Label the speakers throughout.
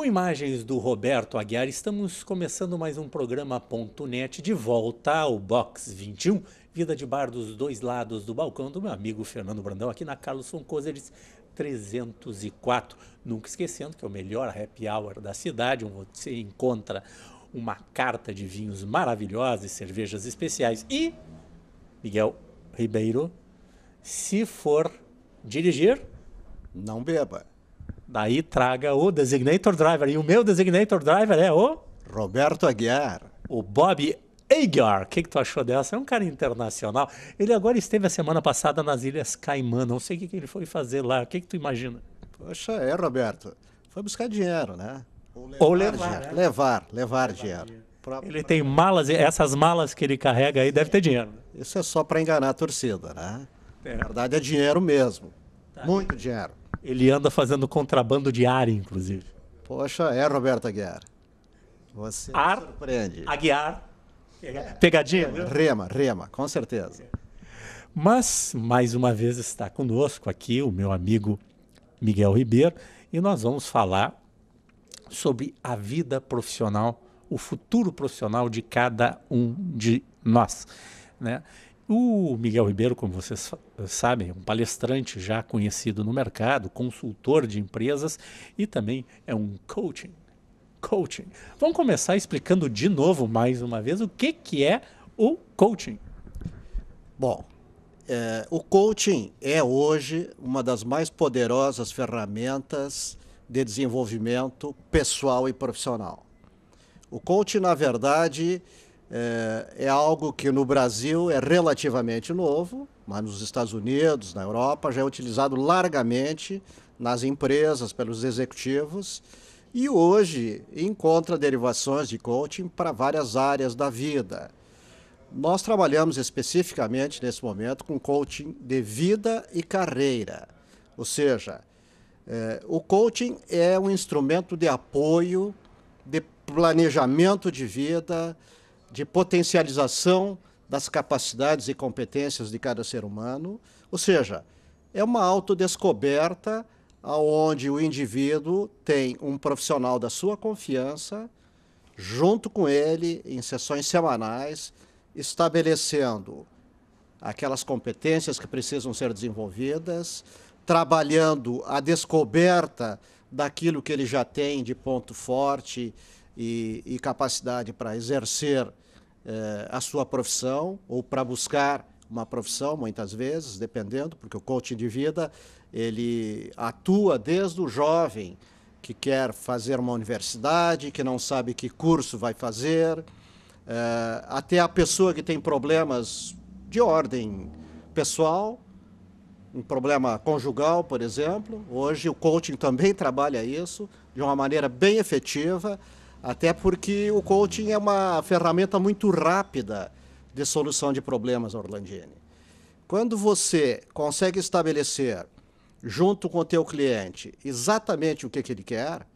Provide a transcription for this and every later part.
Speaker 1: Com imagens do Roberto Aguiar, estamos começando mais um programa .net de volta ao Box 21, vida de bar dos dois lados do balcão do meu amigo Fernando Brandão, aqui na Carlos Foncozeres 304. Nunca esquecendo que é o melhor happy hour da cidade, onde você encontra uma carta de vinhos maravilhosa e cervejas especiais. E, Miguel Ribeiro, se for dirigir... Não beba. Daí traga o Designator Driver. E o meu Designator Driver é o. Roberto Aguiar. O Bob Aguiar. O que, que tu achou dessa? É um cara internacional. Ele agora esteve a semana passada nas Ilhas Caimã. Não sei o que, que ele foi fazer lá. O que, que tu
Speaker 2: imagina? Poxa, é, Roberto. Foi buscar dinheiro, né? Ou levar. Ou levar, dinheiro. Né? levar, levar, dinheiro. Ele
Speaker 1: tem malas, essas malas que ele carrega aí deve ter dinheiro.
Speaker 2: Isso é só para enganar a torcida, né? É. Na verdade é dinheiro mesmo. Tá. Muito dinheiro.
Speaker 1: Ele anda fazendo contrabando de ar, inclusive.
Speaker 2: Poxa, é Roberto Aguiar. Você ar, surpreende. Aguiar. Pegadinha? É, rema,
Speaker 1: rema, com certeza. Mas, mais uma vez, está conosco aqui o meu amigo Miguel Ribeiro e nós vamos falar sobre a vida profissional, o futuro profissional de cada um de nós. Né? O Miguel Ribeiro, como vocês sabem, é um palestrante já conhecido no mercado, consultor de empresas e também é um coaching. Coaching. Vamos começar explicando de novo, mais uma vez, o que, que é o coaching.
Speaker 2: Bom, é, o coaching é hoje uma das mais poderosas ferramentas de desenvolvimento pessoal e profissional. O coaching, na verdade, é, é algo que no Brasil é relativamente novo, mas nos Estados Unidos, na Europa, já é utilizado largamente nas empresas, pelos executivos, e hoje encontra derivações de coaching para várias áreas da vida. Nós trabalhamos especificamente nesse momento com coaching de vida e carreira, ou seja, é, o coaching é um instrumento de apoio, de planejamento de vida, de potencialização das capacidades e competências de cada ser humano, ou seja, é uma autodescoberta aonde o indivíduo tem um profissional da sua confiança junto com ele em sessões semanais, estabelecendo aquelas competências que precisam ser desenvolvidas, trabalhando a descoberta daquilo que ele já tem de ponto forte e, e capacidade para exercer eh, a sua profissão ou para buscar uma profissão, muitas vezes, dependendo, porque o coaching de vida ele atua desde o jovem que quer fazer uma universidade, que não sabe que curso vai fazer, eh, até a pessoa que tem problemas de ordem pessoal, um problema conjugal, por exemplo. Hoje o coaching também trabalha isso de uma maneira bem efetiva. Até porque o coaching é uma ferramenta muito rápida de solução de problemas, Orlandini. Quando você consegue estabelecer, junto com o teu cliente, exatamente o que, que ele quer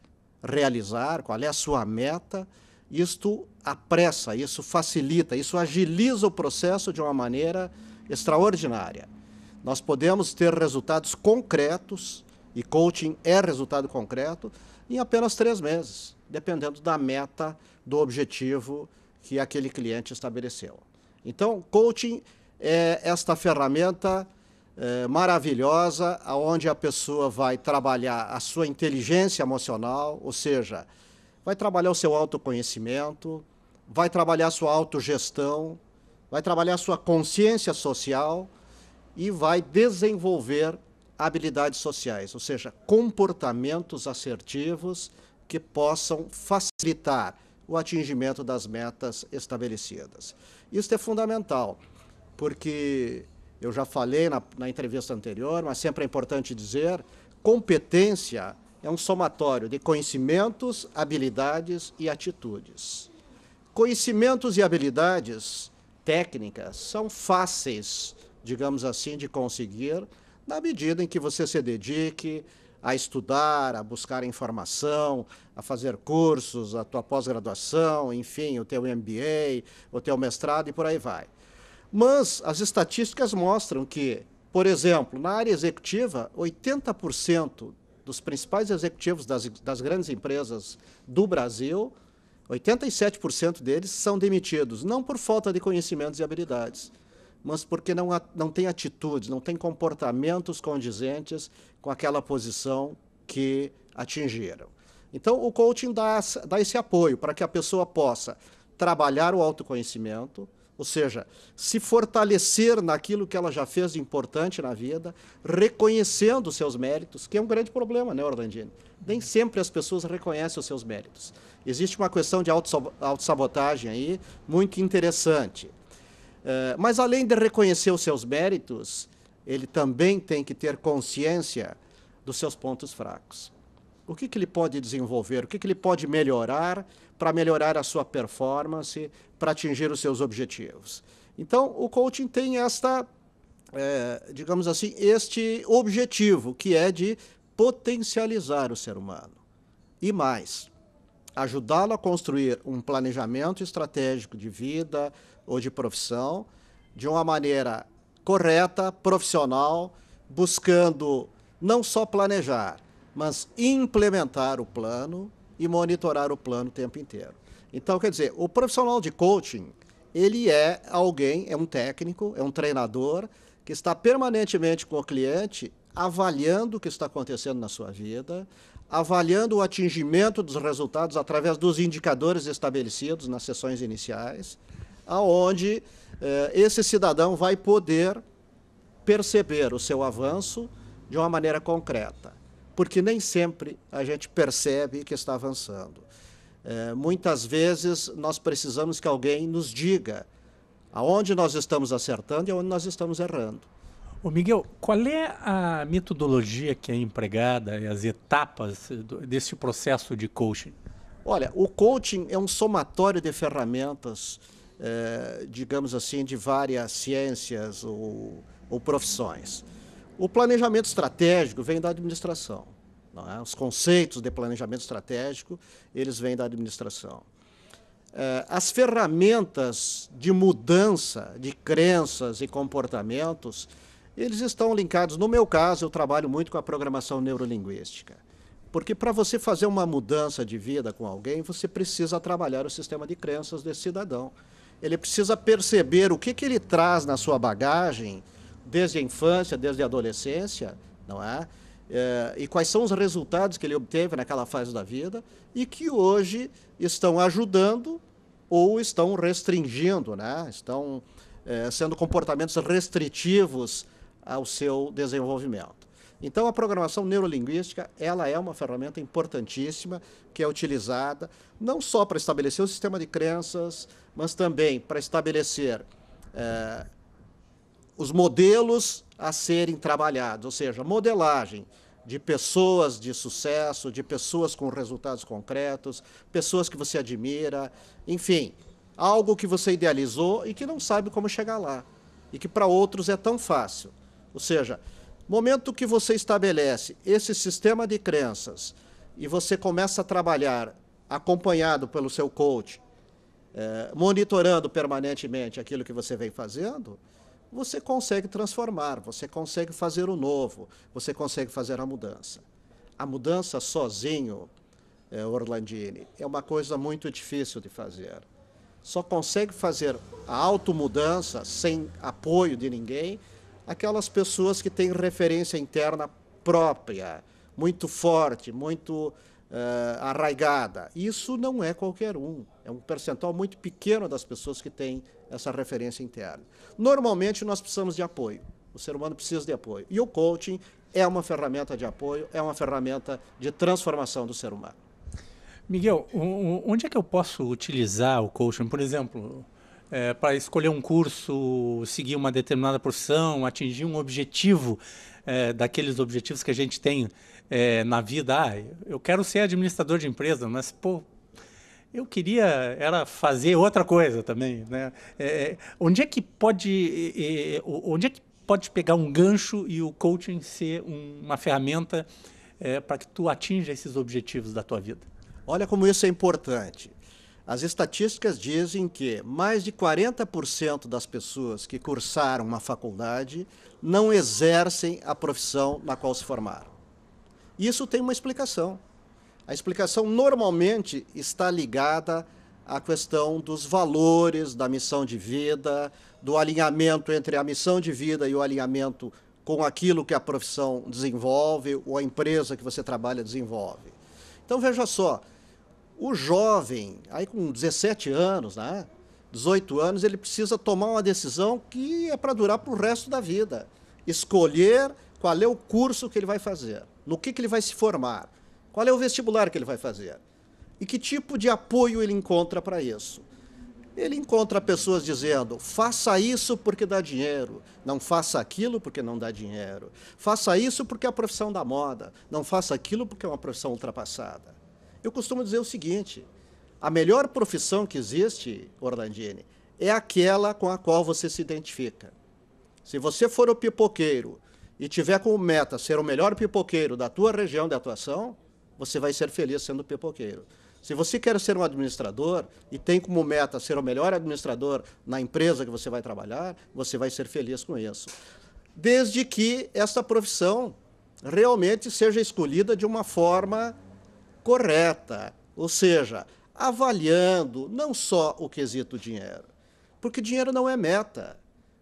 Speaker 2: realizar, qual é a sua meta, isto apressa, isso facilita, isso agiliza o processo de uma maneira extraordinária. Nós podemos ter resultados concretos e coaching é resultado concreto em apenas três meses, dependendo da meta, do objetivo que aquele cliente estabeleceu. Então, coaching é esta ferramenta é, maravilhosa, onde a pessoa vai trabalhar a sua inteligência emocional, ou seja, vai trabalhar o seu autoconhecimento, vai trabalhar a sua autogestão, vai trabalhar a sua consciência social e vai desenvolver habilidades sociais, ou seja, comportamentos assertivos que possam facilitar o atingimento das metas estabelecidas. Isso é fundamental, porque eu já falei na, na, entrevista anterior, mas sempre é importante dizer: competência é um somatório de conhecimentos, habilidades e atitudes. Conhecimentos e habilidades técnicas são fáceis, digamos assim, de conseguir na medida em que você se dedique a estudar, a buscar informação, a fazer cursos, a tua pós-graduação, enfim, o teu MBA, o teu mestrado e por aí vai. Mas as estatísticas mostram que, por exemplo, na área executiva, 80% dos principais executivos das, das grandes empresas do Brasil, 87% deles são demitidos, não por falta de conhecimentos e habilidades, mas porque não, não tem atitudes, não tem comportamentos condizentes com aquela posição que atingiram. Então, o coaching dá, dá esse apoio para que a pessoa possa trabalhar o autoconhecimento, ou seja, se fortalecer naquilo que ela já fez de importante na vida, reconhecendo os seus méritos, que é um grande problema, né, Orlandine? Nem uhum. sempre as pessoas reconhecem os seus méritos. Existe uma questão de autossabotagem aí muito interessante. Eh, mas além de reconhecer os seus méritos, ele também tem que ter consciência dos seus pontos fracos. O que, que ele pode desenvolver? O que, que ele pode melhorar para melhorar a sua performance, para atingir os seus objetivos? Então, o coaching tem esta, é, digamos assim, este objetivo, que é de potencializar o ser humano. E mais, ajudá-lo a construir um planejamento estratégico de vida, ou de profissão, de uma maneira correta, profissional, buscando não só planejar, mas implementar o plano e monitorar o plano o tempo inteiro. Então, quer dizer, o profissional de coaching, ele é alguém, é um técnico, é um treinador que está permanentemente com o cliente avaliando o que está acontecendo na sua vida, avaliando o atingimento dos resultados através dos indicadores estabelecidos nas sessões iniciais aonde eh, esse cidadão vai poder perceber o seu avanço de uma maneira concreta, porque nem sempre a gente percebe que está avançando. Eh, muitas vezes nós precisamos que alguém nos diga aonde nós estamos acertando e aonde nós estamos errando.
Speaker 1: Ô Miguel, qual é a metodologia que é empregada e as etapas desse processo de coaching?
Speaker 2: Olha, o coaching é um somatório de ferramentas eh, digamos assim, de várias ciências ou, ou profissões. O planejamento estratégico vem da administração. É? Os conceitos de planejamento estratégico, eles vêm da administração. Eh, as ferramentas de mudança de crenças e comportamentos, eles estão linkados. No meu caso, eu trabalho muito com a programação neurolinguística. Porque para você fazer uma mudança de vida com alguém, você precisa trabalhar o sistema de crenças desse cidadão ele precisa perceber o que, que ele traz na sua bagagem, desde a infância, desde a adolescência, não é? É, e quais são os resultados que ele obteve naquela fase da vida e que hoje estão ajudando ou estão restringindo, né? estão é, sendo comportamentos restritivos ao seu desenvolvimento. Então, a programação neurolinguística ela é uma ferramenta importantíssima que é utilizada não só para estabelecer o sistema de crenças, mas também para estabelecer é, os modelos a serem trabalhados, ou seja, modelagem de pessoas de sucesso, de pessoas com resultados concretos, pessoas que você admira, enfim, algo que você idealizou e que não sabe como chegar lá e que para outros é tão fácil. Ou seja, Momento que você estabelece esse sistema de crenças e você começa a trabalhar acompanhado pelo seu coach, é, monitorando permanentemente aquilo que você vem fazendo, você consegue transformar, você consegue fazer o novo, você consegue fazer a mudança. A mudança sozinho, é, Orlandini, é uma coisa muito difícil de fazer. Só consegue fazer a automudança sem apoio de ninguém aquelas pessoas que têm referência interna própria, muito forte, muito uh, arraigada. Isso não é qualquer um. É um percentual muito pequeno das pessoas que têm essa referência interna. Normalmente, nós precisamos de apoio. O ser humano precisa de apoio. E o coaching é uma ferramenta de apoio, é uma ferramenta de transformação do ser humano.
Speaker 1: Miguel, onde é que eu posso utilizar o coaching? Por exemplo, é, para escolher um curso, seguir uma determinada profissão, atingir um objetivo é, daqueles objetivos que a gente tem é, na vida. Ah, eu quero ser administrador de empresa, mas pô, eu queria era fazer outra coisa também, né? É, é, onde é que pode, é, onde é que pode pegar um gancho e o coaching ser um, uma ferramenta
Speaker 2: para que tu atinja esses objetivos da tua vida? Olha como isso é importante. As estatísticas dizem que mais de 40% das pessoas que cursaram uma faculdade não exercem a profissão na qual se formaram. Isso tem uma explicação. A explicação normalmente está ligada à questão dos valores, da missão de vida, do alinhamento entre a missão de vida e o alinhamento com aquilo que a profissão desenvolve ou a empresa que você trabalha desenvolve. Então veja só, o jovem, aí com 17 anos, né, 18 anos, ele precisa tomar uma decisão que é para durar para o resto da vida. Escolher qual é o curso que ele vai fazer, no que, que ele vai se formar, qual é o vestibular que ele vai fazer e que tipo de apoio ele encontra para isso. Ele encontra pessoas dizendo: faça isso porque dá dinheiro, não faça aquilo porque não dá dinheiro, faça isso porque é a profissão da moda, não faça aquilo porque é uma profissão ultrapassada. Eu costumo dizer o seguinte: a melhor profissão que existe, Orlandini, é aquela com a qual você se identifica. Se você for o pipoqueiro e tiver como meta ser o melhor pipoqueiro da tua região de atuação, você vai ser feliz sendo pipoqueiro. Se você quer ser um administrador e tem como meta ser o melhor administrador na empresa que você vai trabalhar, você vai ser feliz com isso. Desde que essa profissão realmente seja escolhida de uma forma correta, ou seja, avaliando não só o quesito dinheiro, porque dinheiro não é meta,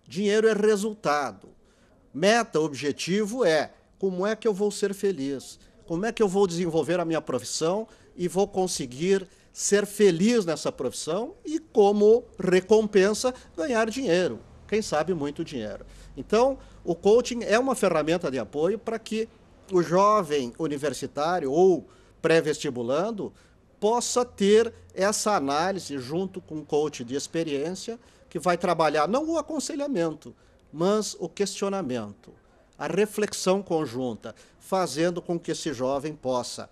Speaker 2: dinheiro é resultado. Meta, objetivo é como é que eu vou ser feliz, como é que eu vou desenvolver a minha profissão e vou conseguir ser feliz nessa profissão e, como recompensa, ganhar dinheiro. Quem sabe muito dinheiro. Então, o coaching é uma ferramenta de apoio para que o jovem universitário ou pré-vestibulando possa ter essa análise junto com um coach de experiência que vai trabalhar não o aconselhamento, mas o questionamento, a reflexão conjunta, fazendo com que esse jovem possa,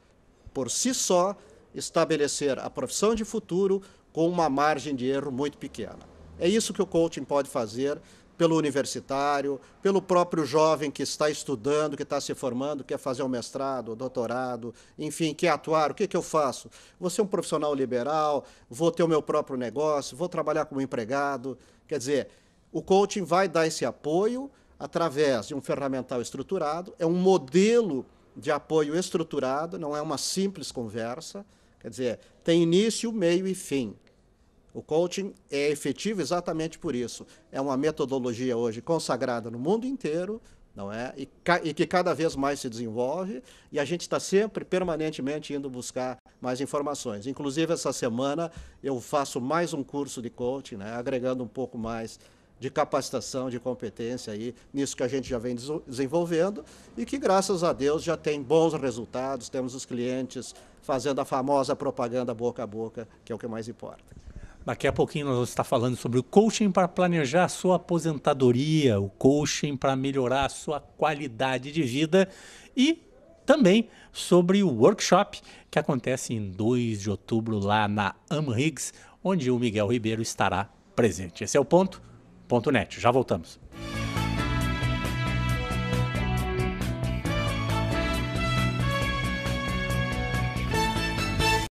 Speaker 2: por si só, estabelecer a profissão de futuro com uma margem de erro muito pequena. É isso que o coaching pode fazer pelo universitário, pelo próprio jovem que está estudando, que está se formando, quer fazer um mestrado, um doutorado, enfim, quer atuar, o que, que eu faço? Vou ser um profissional liberal, vou ter o meu próprio negócio, vou trabalhar como empregado. Quer dizer, o coaching vai dar esse apoio através de um ferramental estruturado, é um modelo de apoio estruturado, não é uma simples conversa, quer dizer, tem início, meio e fim. O coaching é efetivo exatamente por isso. É uma metodologia hoje consagrada no mundo inteiro, não é? E, e que cada vez mais se desenvolve e a gente está sempre permanentemente indo buscar mais informações. Inclusive essa semana eu faço mais um curso de coaching, né? agregando um pouco mais de capacitação, de competência aí nisso que a gente já vem desenvolvendo e que graças a Deus já tem bons resultados. Temos os clientes fazendo a famosa propaganda boca a boca, que é o que mais importa.
Speaker 1: Daqui a pouquinho nós vamos estar falando sobre o coaching para planejar a sua aposentadoria, o coaching para melhorar a sua qualidade de vida e também sobre o workshop que acontece em 2 de outubro lá na Amrigs, onde o Miguel Ribeiro estará presente. Esse é o ponto, ponto net. Já voltamos.